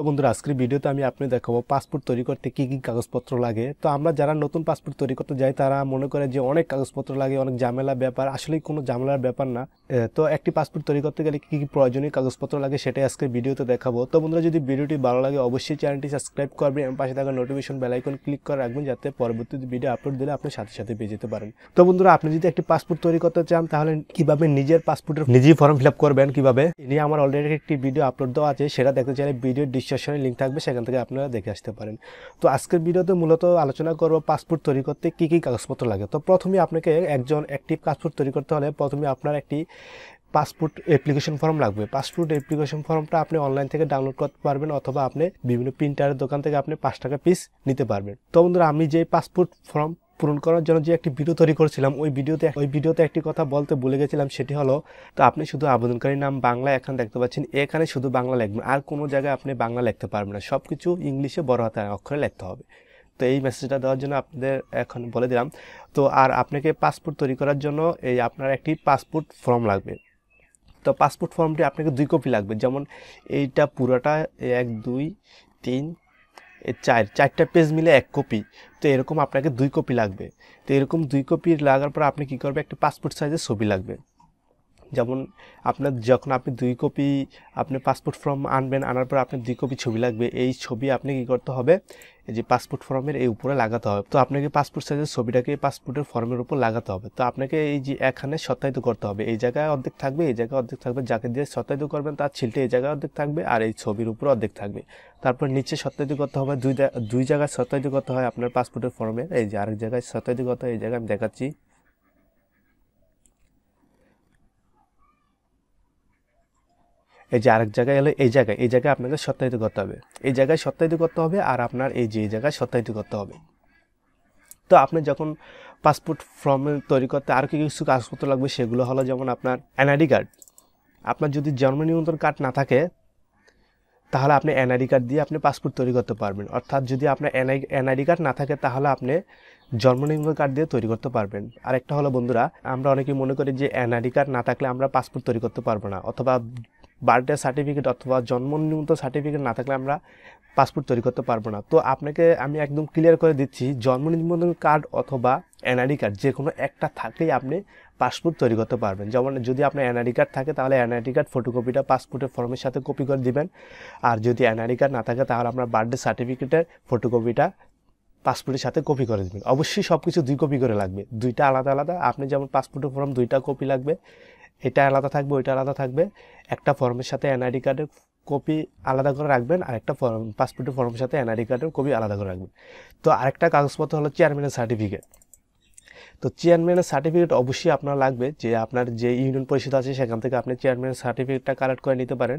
তো বন্ধুরা আজকের ভিডিওতে আমি আপনি দেখাবো পাসপোর্ট তৈরি করতে কী কী কাগজপত্র লাগে তো আমরা যারা নতুন পাসপোর্ট তৈরি করতে যাই তারা মনে করে যে অনেক কাগজপত্র লাগে অনেক ঝামেলা ব্যাপার আসলে কোনো ঝামেলার ব্যাপার না তো একটি পাসপোর্ট তৈরি করতে গেলে কী কী প্রয়োজনীয় কাগজপত্র লাগে সেটাই আজকের ভিডিওতে দেখাবো তো বন্ধুরা যদি ভিডিওটি ভালো লাগে অবশ্যই চ্যানেলটি সাবস্ক্রাইব করবেন এবং পাশে থাকা নোটিফিকেশন বেলাইকন ক্লিক করে রাখবেন যাতে পরবর্তী ভিডিও আপলোড দিলে আপনি সাথে সাথে পেয়ে যেতে পারেন তো বন্ধুরা আপনি যদি একটি পাসপোর্ট তৈরি করতে চান তাহলে কীভাবে নিজের পাসপোর্টের নিজেই ফর্ম ফিল করবেন কিভাবে নিয়ে আমার অলরেডি একটি ভিডিও আপলোড দেওয়া আছে সেটা দেখতে চাইলে ভিডিও ডিসক্রিপশনে লিঙ্ক থাকবে সেখান থেকে আপনারা দেখে আসতে পারেন তো আজকের ভিডিওতে মূলত আলোচনা করব পাসপোর্ট তৈরি করতে কী কী কাগজপত্র লাগে তো প্রথমে আপনাকে একজন অ্যাক্টিভ পাসপোর্ট তৈরি করতে হলে প্রথমে আপনার একটি পাসপোর্ট অ্যাপ্লিকেশন ফর্ম লাগবে পাসপোর্ট অ্যাপ্লিকেশন ফর্মটা আপনি অনলাইন থেকে ডাউনলোড করতে পারবেন অথবা আপনি বিভিন্ন প্রিন্টারের দোকান থেকে আপনি পাঁচ টাকা পিস নিতে পারবেন তো বন্ধুরা আমি যে পাসপোর্ট ফর্ম পূরণ করার জন্য যে একটি ভিডিও তৈরি করেছিলাম ওই ভিডিওতে ওই ভিডিওতে একটি কথা বলতে ভুলে গেছিলাম সেটি হলো তো আপনি শুধু আবেদনকারীর নাম বাংলা এখানে দেখতে পাচ্ছেন এখানে শুধু বাংলা লিখবেন আর কোনো জায়গায় আপনি বাংলা লিখতে পারবেন না সব কিছু ইংলিশে বড় হাতে অক্ষরে লিখতে হবে তো এই মেসেজটা দেওয়ার জন্য আপনাদের এখন বলে দিলাম তো আর আপনাকে পাসপোর্ট তৈরি করার জন্য এই আপনার একটি পাসপোর্ট ফর্ম লাগবে তো পাসপোর্ট ফর্মটি আপনাকে দুই কপি লাগবে যেমন এইটা পুরোটা এক দুই তিন চার চারটা পেজ মিলে এক কপি তো এরকম আপনাকে দুই কপি লাগবে তো এরকম দুই কপি লাগার পর আপনি কি করবে একটা পাসপোর্ট সাইজের ছবি লাগবে যেমন আপনার যখন আপনি দুই কপি আপনি পাসপোর্ট ফর্ম আনবেন আনার পর আপনার দুই কপি ছবি লাগবে এই ছবি আপনি কী করতে হবে যে পাসপোর্ট ফর্মের এই উপরে লাগাতে হবে তো আপনাকে পাসপোর্ট সাইজের ছবিটাকে পাসপোর্টের ফর্মের উপর লাগাতে হবে তো আপনাকে এই যে এখানে সত্যায়িত করতে হবে এই জায়গায় অর্ধেক থাকবে এই জায়গায় অর্ধেক থাকবে যাকে দিয়ে সত্যায়িত করবেন তার ছিলটা এই জায়গায় অর্ধেক থাকবে আর এই ছবির উপর অর্ধেক থাকবে তারপর নিচে সত্যায়িত করতে হবে দুই দুই জায়গায় সত্যায়িত করতে হয় আপনার পাসপোর্টের ফর্মে এই যে আরেক জায়গায় সত্যায়িত করতে হয় এই জায়গায় আমি দেখাচ্ছি এই যে আরেক জায়গায় এলো এই জায়গায় এই জায়গায় আপনাকে সত্যায়িত করতে হবে এই জায়গায় সত্যায়িত করতে হবে আর আপনার এই যে এই জায়গায় সত্যায়িত করতে হবে তো আপনি যখন পাসপোর্ট ফর্ম তৈরি করতে আর কিছু কাগজপত্র লাগবে সেগুলো হলো যেমন আপনার এনআইডি কার্ড আপনার যদি জন্ম নিয়ন্ত্রণ কার্ড না থাকে তাহলে আপনি এনআইডি কার্ড দিয়ে আপনি পাসপোর্ট তৈরি করতে পারবেন অর্থাৎ যদি আপনার এনআইডি কার্ড না থাকে তাহলে আপনি জন্ম নিয়ন্ত্রণ কার্ড দিয়ে তৈরি করতে পারবেন আরেকটা হলো বন্ধুরা আমরা অনেকেই মনে করি যে এনআইডি কার্ড না থাকলে আমরা পাসপোর্ট তৈরি করতে পারবো না অথবা বার্থডে সার্টিফিকেট অথবা জন্ম নিমন্ত্রণ সার্টিফিকেট না থাকলে আমরা পাসপোর্ট তৈরি করতে পারবো না তো আপনাকে আমি একদম ক্লিয়ার করে দিচ্ছি জন্ম নিবন্ধন কার্ড অথবা এনআরডি কার্ড যে কোনো একটা থাকলেই আপনি পাসপোর্ট তৈরি করতে পারবেন যেমন যদি আপনার এনআরডি কার্ড থাকে তাহলে এনআরডি কার্ড ফটোকপিটা পাসপোর্টের ফর্মের সাথে কপি করে দিবেন আর যদি এনআরডি কার্ড না থাকে তাহলে আপনার বার্থডে সার্টিফিকেটের ফটোকপিটা পাসপোর্টের সাথে কপি করে দেবেন অবশ্যই সব কিছু দুই কপি করে লাগবে দুইটা আলাদা আলাদা আপনি যেমন পাসপোর্টের ফর্ম দুইটা কপি লাগবে এটা আলাদা থাকবে ওইটা আলাদা থাকবে একটা ফর্মের সাথে এনআইডি কার্ডের কপি আলাদা করে রাখবেন আর একটা ফর্ম পাসপোর্টের ফর্মের সাথে এনআইডি কার্ডের কপি আলাদা করে রাখবেন তো আরেকটা কাগজপত্র হলো চেয়ারম্যানের সার্টিফিকেট তো চেয়ারম্যানের সার্টিফিকেট অবশ্যই আপনার লাগবে যে আপনার যে ইউনিয়ন পরিষদ আছে সেখান থেকে আপনি চেয়ারম্যানের সার্টিফিকেটটা কালেক্ট করে নিতে পারেন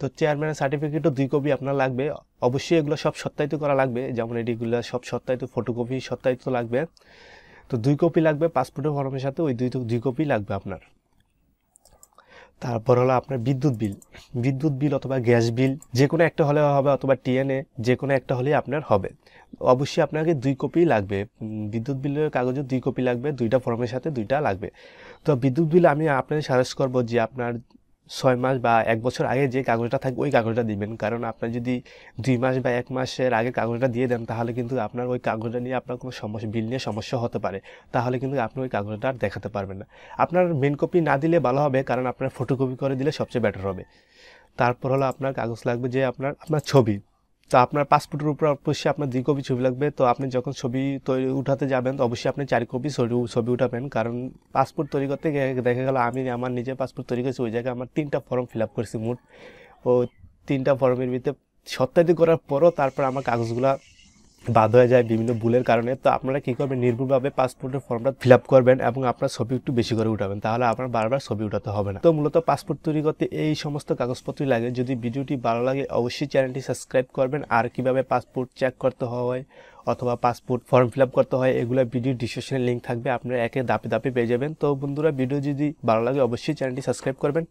তো চেয়ারম্যানের সার্টিফিকেটও দুই কপি আপনার লাগবে অবশ্যই এগুলো সব সত্যায়িত করা লাগবে যেমন এডিগুলো সব সত্যায়িত ফটোকপি সত্যায়িত লাগবে তো দুই কপি লাগবে পাসপোর্টের ফর্মের সাথে ওই দুই দুই কপি লাগবে আপনার তারপর হলো আপনার বিদ্যুৎ বিল বিদ্যুৎ বিল অথবা গ্যাস বিল যে কোনো একটা হলে হবে অথবা টিএনএ যে কোনো একটা হলেই আপনার হবে অবশ্যই আপনাকে দুই কপি লাগবে বিদ্যুৎ বিলের কাগজে দুই কপি লাগবে দুইটা ফর্মের সাথে দুইটা লাগবে তো বিদ্যুৎ বিল আমি আপনাকে সাজেস্ট করবো যে আপনার ছয় মাস বা এক বছর আগে যে কাগজটা থাকবে ওই কাগজটা দিবেন কারণ আপনার যদি দুই মাস বা এক মাসের আগে কাগজটা দিয়ে দেন তাহলে কিন্তু আপনার ওই কাগজটা নিয়ে আপনার কোনো সমস্যা বিল নিয়ে সমস্যা হতে পারে তাহলে কিন্তু আপনি ওই কাগজটা আর দেখাতে পারবেন না আপনার মেন কপি না দিলে ভালো হবে কারণ আপনার ফটোকপি করে দিলে সবচেয়ে বেটার হবে তারপর হলো আপনার কাগজ লাগবে যে আপনার আপনার ছবি তো আপনার পাসপোর্টের উপর অবশ্যই আপনার দুই কপি ছবি লাগবে তো আপনি যখন ছবি তৈরি উঠাতে যাবেন তো অবশ্যই আপনি চার কপি ছবি উঠাবেন কারণ পাসপোর্ট তৈরি করতে দেখা গেল আমি আমার নিজের পাসপোর্ট তৈরি করেছি ওই জায়গায় আমার তিনটা ফর্ম ফিল আপ করেছি মোট ও তিনটা ফর্মের ভিতরে সত্যায়িত করার পরও তারপর আমার কাগজগুলা বাদ হয়ে যায় বিভিন্ন ভুলের কারণে তো আপনারা কী করবেন নির্ভুলভাবে পাসপোর্টের ফর্মটা ফিল করবেন এবং আপনার ছবি একটু বেশি করে উঠাবেন তাহলে আপনার বারবার ছবি উঠাতে হবে না তো মূলত পাসপোর্ট তৈরি করতে এই সমস্ত কাগজপত্রই লাগে যদি ভিডিওটি ভালো লাগে অবশ্যই চ্যানেলটি সাবস্ক্রাইব করবেন আর কিভাবে পাসপোর্ট চেক করতে হয় অথবা পাসপোর্ট ফর্ম ফিল করতে হয় এগুলো ভিডিও ডিসক্রিপশনে লিঙ্ক থাকবে আপনারা একে দাপে দাপে পেয়ে যাবেন তো বন্ধুরা ভিডিও যদি ভালো লাগে অবশ্যই চ্যানেলটি সাবস্ক্রাইব করবেন